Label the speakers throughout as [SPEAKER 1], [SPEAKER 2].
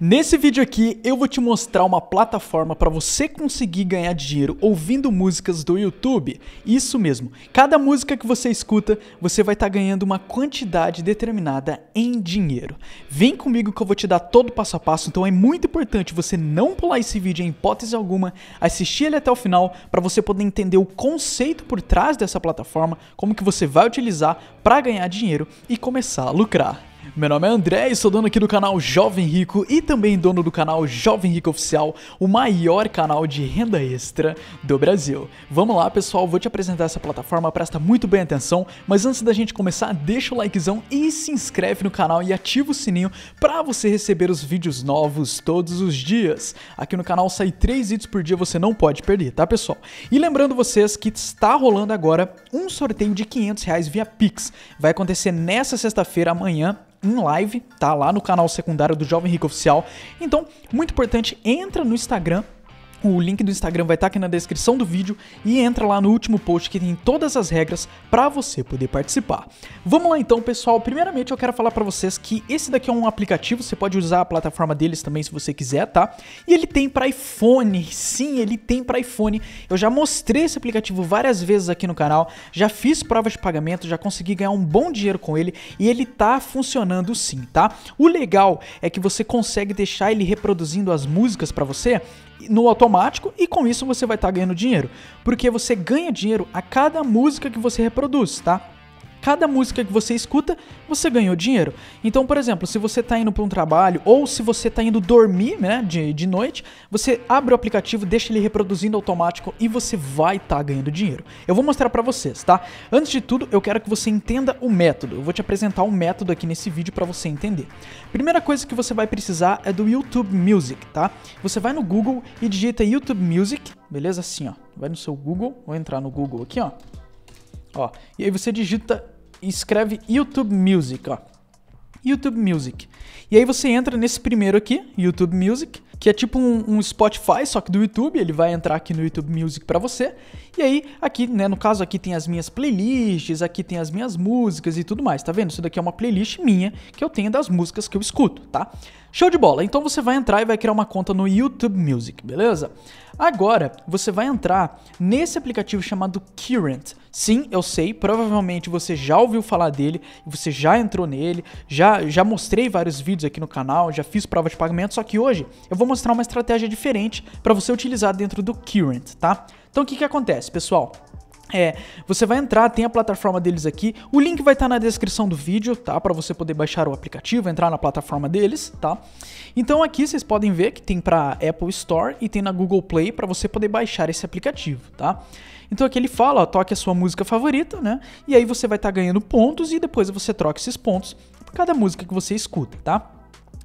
[SPEAKER 1] Nesse vídeo aqui eu vou te mostrar uma plataforma para você conseguir ganhar dinheiro ouvindo músicas do YouTube. Isso mesmo, cada música que você escuta você vai estar tá ganhando uma quantidade determinada em dinheiro. Vem comigo que eu vou te dar todo o passo a passo, então é muito importante você não pular esse vídeo em hipótese alguma, assistir ele até o final para você poder entender o conceito por trás dessa plataforma, como que você vai utilizar para ganhar dinheiro e começar a lucrar. Meu nome é André e sou dono aqui do canal Jovem Rico e também dono do canal Jovem Rico Oficial, o maior canal de renda extra do Brasil. Vamos lá, pessoal, vou te apresentar essa plataforma, presta muito bem atenção, mas antes da gente começar, deixa o likezão e se inscreve no canal e ativa o sininho para você receber os vídeos novos todos os dias. Aqui no canal sai três vídeos por dia, você não pode perder, tá, pessoal? E lembrando vocês que está rolando agora um sorteio de 500 reais via Pix. Vai acontecer nessa sexta-feira, amanhã, em live, tá? Lá no canal secundário do Jovem Rico Oficial. Então, muito importante, entra no Instagram o link do Instagram vai estar tá aqui na descrição do vídeo e entra lá no último post que tem todas as regras para você poder participar. Vamos lá então, pessoal. Primeiramente eu quero falar para vocês que esse daqui é um aplicativo, você pode usar a plataforma deles também se você quiser, tá? E ele tem para iPhone. Sim, ele tem para iPhone. Eu já mostrei esse aplicativo várias vezes aqui no canal, já fiz provas de pagamento, já consegui ganhar um bom dinheiro com ele e ele tá funcionando sim, tá? O legal é que você consegue deixar ele reproduzindo as músicas para você no automático e com isso você vai estar tá ganhando dinheiro, porque você ganha dinheiro a cada música que você reproduz, tá? cada música que você escuta, você ganhou dinheiro. Então, por exemplo, se você está indo para um trabalho ou se você está indo dormir, né, de, de noite, você abre o aplicativo, deixa ele reproduzindo automático e você vai estar tá ganhando dinheiro. Eu vou mostrar para vocês, tá? Antes de tudo, eu quero que você entenda o método. Eu vou te apresentar um método aqui nesse vídeo para você entender. Primeira coisa que você vai precisar é do YouTube Music, tá? Você vai no Google e digita YouTube Music, beleza? Assim, ó. Vai no seu Google, vou entrar no Google aqui, ó. Ó, e aí você digita escreve YouTube Music, ó. YouTube Music. E aí você entra nesse primeiro aqui, YouTube Music, que é tipo um, um, Spotify, só que do YouTube. Ele vai entrar aqui no YouTube Music para você. E aí, aqui, né, no caso, aqui tem as minhas playlists, aqui tem as minhas músicas e tudo mais, tá vendo? Isso daqui é uma playlist minha que eu tenho das músicas que eu escuto, tá? Show de bola! Então você vai entrar e vai criar uma conta no YouTube Music, beleza? Agora, você vai entrar nesse aplicativo chamado Current. Sim, eu sei, provavelmente você já ouviu falar dele, você já entrou nele, já, já mostrei vários vídeos aqui no canal, já fiz prova de pagamento, só que hoje eu vou mostrar uma estratégia diferente para você utilizar dentro do Current, tá? Então o que, que acontece, pessoal? É, você vai entrar, tem a plataforma deles aqui. O link vai estar tá na descrição do vídeo, tá? Para você poder baixar o aplicativo, entrar na plataforma deles, tá? Então aqui vocês podem ver que tem para Apple Store e tem na Google Play para você poder baixar esse aplicativo, tá? Então aqui ele fala, ó, toque a sua música favorita, né? E aí você vai estar tá ganhando pontos e depois você troca esses pontos por cada música que você escuta, tá?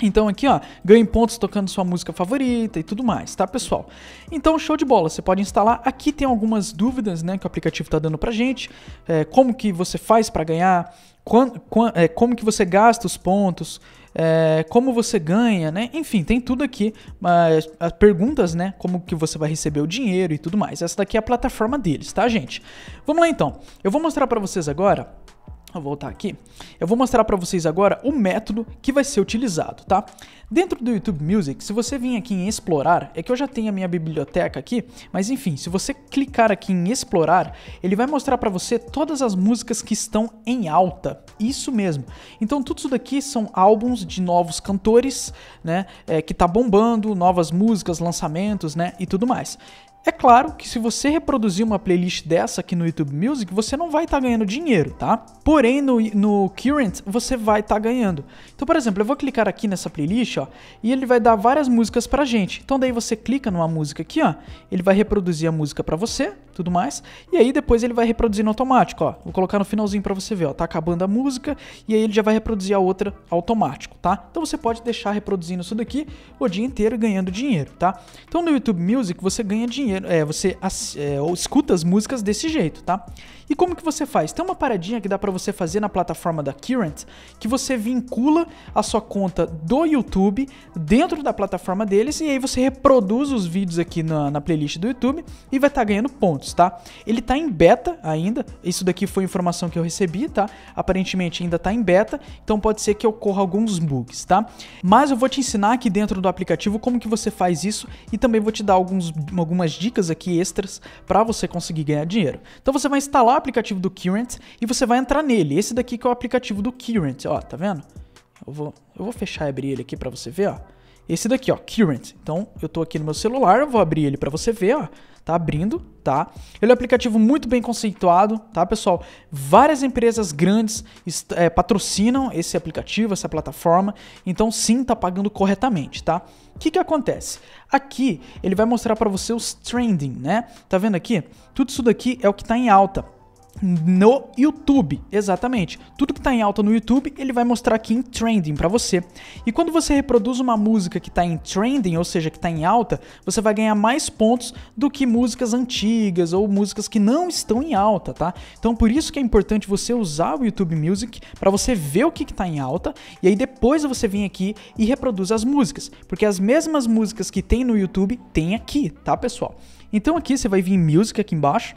[SPEAKER 1] Então aqui, ó, ganhe pontos tocando sua música favorita e tudo mais, tá, pessoal? Então, show de bola, você pode instalar. Aqui tem algumas dúvidas, né, que o aplicativo tá dando pra gente. É, como que você faz para ganhar, quando, quando, é, como que você gasta os pontos, é, como você ganha, né? Enfim, tem tudo aqui, mas as perguntas, né? Como que você vai receber o dinheiro e tudo mais. Essa daqui é a plataforma deles, tá, gente? Vamos lá então. Eu vou mostrar para vocês agora voltar aqui, eu vou mostrar para vocês agora o método que vai ser utilizado, tá? Dentro do YouTube Music, se você vir aqui em explorar, é que eu já tenho a minha biblioteca aqui, mas enfim, se você clicar aqui em explorar, ele vai mostrar para você todas as músicas que estão em alta, isso mesmo. Então tudo isso daqui são álbuns de novos cantores, né, é, que tá bombando, novas músicas, lançamentos, né, e tudo mais. É claro que se você reproduzir uma playlist dessa aqui no YouTube Music, você não vai estar tá ganhando dinheiro, tá? Porém, no, no Current, você vai estar tá ganhando. Então, por exemplo, eu vou clicar aqui nessa playlist, ó, e ele vai dar várias músicas pra gente. Então daí você clica numa música aqui, ó, ele vai reproduzir a música pra você, tudo mais. E aí depois ele vai reproduzindo automático, ó. Vou colocar no finalzinho para você ver, ó. Tá acabando a música e aí ele já vai reproduzir a outra automático, tá? Então você pode deixar reproduzindo isso daqui o dia inteiro ganhando dinheiro, tá? Então no YouTube Music você ganha dinheiro, é, você é, escuta as músicas desse jeito, tá? E como que você faz? Tem uma paradinha que dá para você fazer na plataforma da Current, que você vincula a sua conta do YouTube dentro da plataforma deles e aí você reproduz os vídeos aqui na, na playlist do YouTube e vai estar tá ganhando pontos fotos, tá? Ele tá em beta ainda, isso daqui foi informação que eu recebi, tá? Aparentemente ainda tá em beta, então pode ser que ocorra alguns bugs, tá? Mas eu vou te ensinar aqui dentro do aplicativo como que você faz isso e também vou te dar alguns, algumas dicas aqui extras para você conseguir ganhar dinheiro. Então você vai instalar o aplicativo do Current e você vai entrar nele. Esse daqui que é o aplicativo do Current, ó, tá vendo? Eu vou, eu vou fechar e abrir ele aqui para você ver, ó esse daqui, ó, Current. Então, eu estou aqui no meu celular, vou abrir ele para você ver, ó. Tá abrindo, tá? Ele é um aplicativo muito bem conceituado, tá, pessoal? Várias empresas grandes é, patrocinam esse aplicativo, essa plataforma. Então, sim, tá pagando corretamente, tá? O que que acontece? Aqui, ele vai mostrar para você os trending, né? Tá vendo aqui? Tudo isso daqui é o que está em alta no YouTube, exatamente. Tudo que está em alta no YouTube, ele vai mostrar aqui em trending para você. E quando você reproduz uma música que está em trending, ou seja, que está em alta, você vai ganhar mais pontos do que músicas antigas ou músicas que não estão em alta, tá? Então por isso que é importante você usar o YouTube Music para você ver o que está em alta e aí depois você vem aqui e reproduz as músicas, porque as mesmas músicas que tem no YouTube tem aqui, tá, pessoal? Então aqui você vai vir em Music aqui embaixo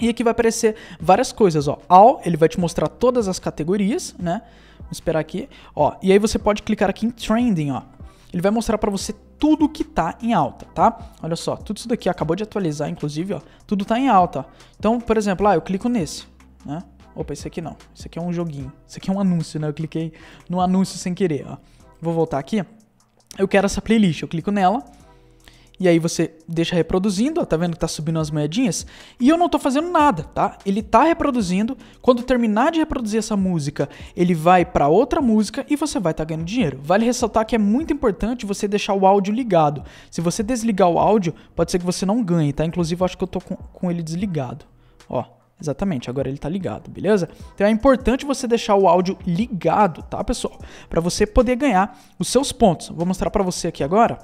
[SPEAKER 1] e aqui vai aparecer várias coisas, ó. All, ele vai te mostrar todas as categorias, né? Vou esperar aqui, ó. E aí você pode clicar aqui em Trending, ó. Ele vai mostrar para você tudo que tá em alta, tá? Olha só, tudo isso daqui acabou de atualizar, inclusive, ó. Tudo tá em alta. Então, por exemplo, ah eu clico nesse, né? Opa, esse aqui não. Esse aqui é um joguinho. Esse aqui é um anúncio, né? Eu cliquei no anúncio sem querer, ó. Vou voltar aqui. Eu quero essa playlist. Eu clico nela. E aí você deixa reproduzindo, ó, tá vendo que tá subindo as moedinhas? E eu não tô fazendo nada, tá? Ele tá reproduzindo, quando terminar de reproduzir essa música, ele vai para outra música e você vai estar tá ganhando dinheiro. Vale ressaltar que é muito importante você deixar o áudio ligado. Se você desligar o áudio, pode ser que você não ganhe, tá? Inclusive eu acho que eu tô com, com ele desligado, ó. Exatamente, agora ele tá ligado, beleza? Então é importante você deixar o áudio ligado, tá, pessoal? Para você poder ganhar os seus pontos. Vou mostrar para você aqui agora.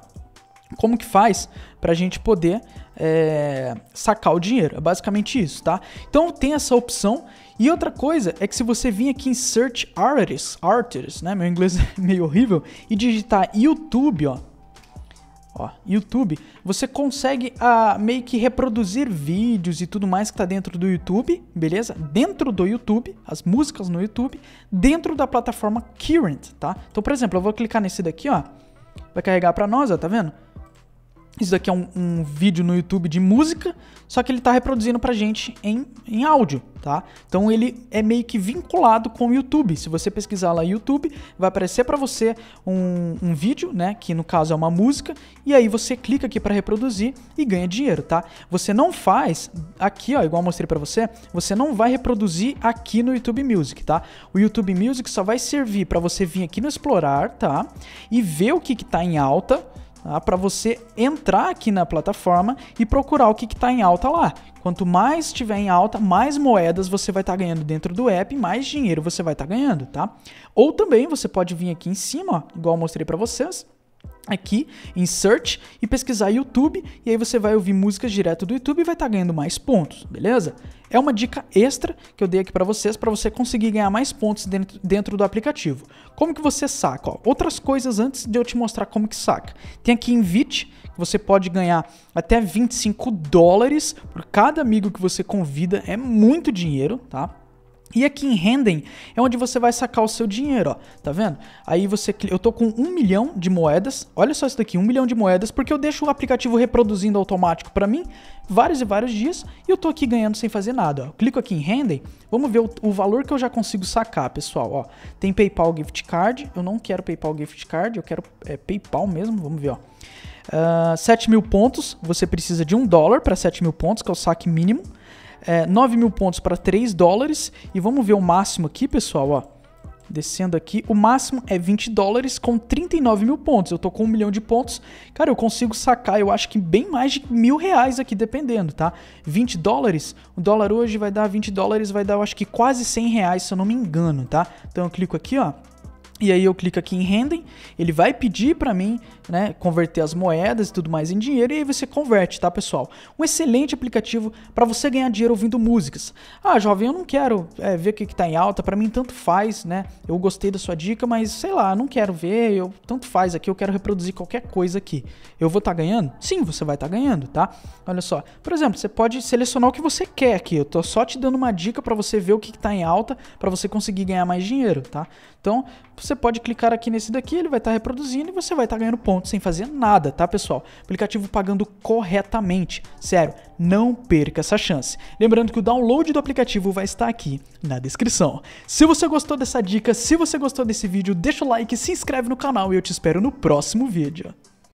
[SPEAKER 1] Como que faz para a gente poder é, sacar o dinheiro? É basicamente isso, tá? Então tem essa opção. E outra coisa é que se você vir aqui em Search Artists, artists né? Meu inglês é meio horrível, e digitar YouTube, ó, Ó, YouTube, você consegue a ah, meio que reproduzir vídeos e tudo mais que está dentro do YouTube, beleza? Dentro do YouTube, as músicas no YouTube, dentro da plataforma Current, tá? Então, por exemplo, eu vou clicar nesse daqui, ó. Vai carregar para nós, ó, tá vendo? Isso daqui é um, um, vídeo no YouTube de música, só que ele está reproduzindo para gente em, em áudio, tá? Então ele é meio que vinculado com o YouTube. Se você pesquisar lá YouTube, vai aparecer para você um, um vídeo, né? Que no caso é uma música, e aí você clica aqui para reproduzir e ganha dinheiro, tá? Você não faz aqui, ó, igual eu mostrei para você, você não vai reproduzir aqui no YouTube Music, tá? O YouTube Music só vai servir para você vir aqui no explorar, tá? E ver o que, que tá em alta tá? para você entrar aqui na plataforma e procurar o que está em alta lá. Quanto mais estiver em alta, mais moedas você vai estar tá ganhando dentro do app, mais dinheiro você vai estar tá ganhando, tá? Ou também você pode vir aqui em cima, ó, igual eu mostrei para vocês, aqui em search e pesquisar YouTube e aí você vai ouvir músicas direto do YouTube e vai estar tá ganhando mais pontos, beleza? É uma dica extra que eu dei aqui para vocês para você conseguir ganhar mais pontos dentro, dentro do aplicativo. Como que você saca? Ó, outras coisas antes de eu te mostrar como que saca. Tem aqui Invite, você pode ganhar até 25 dólares por cada amigo que você convida, é muito dinheiro, tá? E aqui em Rendem é onde você vai sacar o seu dinheiro, ó, tá vendo? Aí você, eu tô com um milhão de moedas, olha só isso daqui, um milhão de moedas, porque eu deixo o aplicativo reproduzindo automático para mim, vários e vários dias, e eu tô aqui ganhando sem fazer nada, ó. Clico aqui em Rendem. vamos ver o, o, valor que eu já consigo sacar, pessoal, ó. Tem PayPal Gift Card, eu não quero PayPal Gift Card, eu quero é, PayPal mesmo, vamos ver, ó. Uh, ah, 7 mil pontos, você precisa de um dólar para 7 mil pontos, que é o saque mínimo é, 9 mil pontos para 3 dólares. E vamos ver o máximo aqui, pessoal, ó. Descendo aqui, o máximo é 20 dólares com 39 mil pontos. Eu tô com um milhão de pontos. Cara, eu consigo sacar, eu acho que bem mais de mil reais aqui, dependendo, tá? 20 dólares, o dólar hoje vai dar 20 dólares, vai dar, eu acho que quase 100 reais, se eu não me engano, tá? Então eu clico aqui, ó. E aí eu clico aqui em rendem, ele vai pedir para mim, né, converter as moedas e tudo mais em dinheiro e aí você converte, tá, pessoal? Um excelente aplicativo para você ganhar dinheiro ouvindo músicas. Ah, jovem, eu não quero é, ver o que, que tá em alta, para mim tanto faz, né? Eu gostei da sua dica, mas sei lá, não quero ver, eu tanto faz aqui, eu quero reproduzir qualquer coisa aqui. Eu vou estar tá ganhando? Sim, você vai estar tá ganhando, tá? Olha só. Por exemplo, você pode selecionar o que você quer aqui. Eu tô só te dando uma dica para você ver o que, que tá em alta, para você conseguir ganhar mais dinheiro, tá? Então, você pode clicar aqui nesse daqui, ele vai estar tá reproduzindo e você vai estar tá ganhando pontos sem fazer nada, tá pessoal? Aplicativo pagando corretamente, sério, não perca essa chance. Lembrando que o download do aplicativo vai estar aqui na descrição. Se você gostou dessa dica, se você gostou desse vídeo, deixa o like, se inscreve no canal e eu te espero no próximo vídeo.